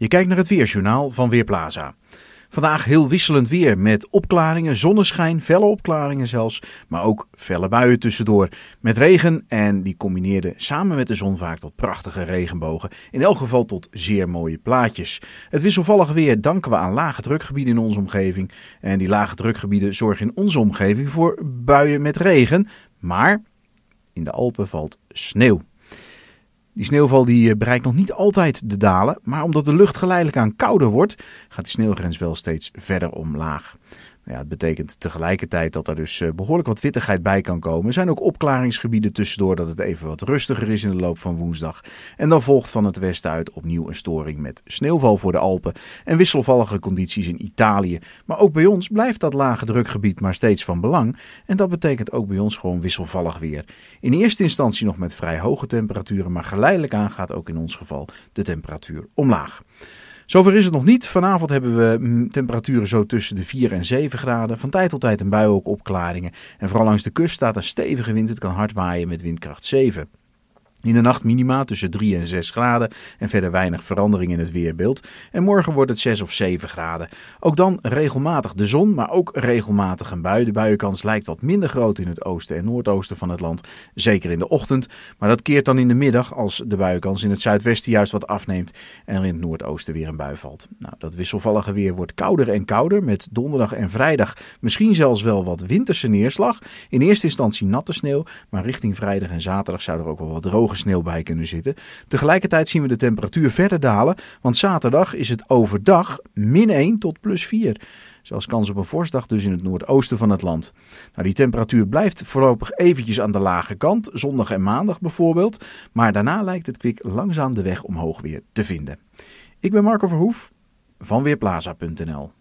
Je kijkt naar het Weerjournaal van Weerplaza. Vandaag heel wisselend weer met opklaringen, zonneschijn, felle opklaringen zelfs, maar ook felle buien tussendoor met regen en die combineerden samen met de zon vaak tot prachtige regenbogen, in elk geval tot zeer mooie plaatjes. Het wisselvallige weer danken we aan lage drukgebieden in onze omgeving en die lage drukgebieden zorgen in onze omgeving voor buien met regen, maar in de Alpen valt sneeuw. Die sneeuwval die eh, bereikt nog niet altijd de dalen, maar omdat de lucht geleidelijk aan kouder wordt, gaat die sneeuwgrens wel steeds verder omlaag ja, het betekent tegelijkertijd dat er dus eh, behoorlijk wat wittigheid bij kan komen. Er zijn ook opklaringsgebieden tussendoor dat het even wat rustiger is in de loop van woensdag. En dan volgt van het westen uit opnieuw een storing met sneeuwval voor de Alpen en wisselvallige condities in Italië. Maar ook bij ons blijft dat lage drukgebied maar steeds van belang. En dat betekent ook bij ons gewoon wisselvallig weer. In eerste instantie nog met vrij hoge temperaturen, maar geleidelijk aan gaat ook in ons geval de temperatuur omlaag. Zover is het nog niet. Vanavond hebben we mm, temperaturen zo tussen de 4 en 7 graden. Van tijd tot tijd een bui, ook opklaringen. En vooral langs de kust staat een stevige wind. Het kan hard waaien met windkracht 7. In de nacht minima tussen 3 en 6 graden en verder weinig verandering in het weerbeeld. En morgen wordt het 6 of 7 graden. Ook dan regelmatig de zon, maar ook regelmatig een bui. De buienkans lijkt wat minder groot in het oosten en noordoosten van het land, zeker in de ochtend. Maar dat keert dan in de middag als de buienkans in het zuidwesten juist wat afneemt en er in het noordoosten weer een bui valt. Nou, dat wisselvallige weer wordt kouder en kouder met donderdag en vrijdag misschien zelfs wel wat winterse neerslag. In eerste instantie natte sneeuw, maar richting vrijdag en zaterdag zou er ook wel wat droog droge sneeuw bij kunnen zitten. Tegelijkertijd zien we de temperatuur verder dalen, want zaterdag is het overdag min 1 tot plus 4. Zelfs kans op een vorstdag dus in het noordoosten van het land. Nou, die temperatuur blijft voorlopig eventjes aan de lage kant, zondag en maandag bijvoorbeeld. Maar daarna lijkt het kwik langzaam de weg omhoog weer te vinden. Ik ben Marco Verhoef van Weerplaza.nl